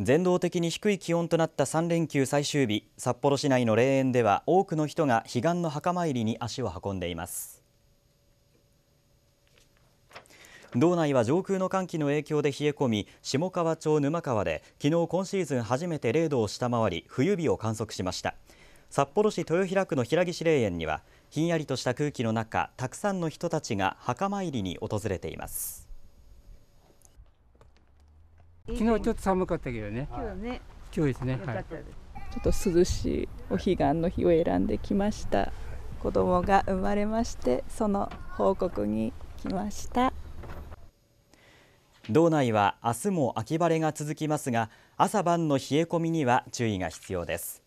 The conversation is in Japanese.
全道的に低い気温となった3連休最終日札幌市内の霊園では多くの人が彼岸の墓参りに足を運んでいます道内は上空の寒気の影響で冷え込み下川町沼川で昨日今シーズン初めて0度を下回り冬日を観測しました札幌市豊平区の平岸霊園にはひんやりとした空気の中たくさんの人たちが墓参りに訪れています昨日ちょっと寒かったけどね。今日ね。今日ですね。はい。ちょっと涼しいお彼岸の日を選んできました。子供が生まれまして、その報告に来ました。道内は明日も秋晴れが続きますが、朝晩の冷え込みには注意が必要です。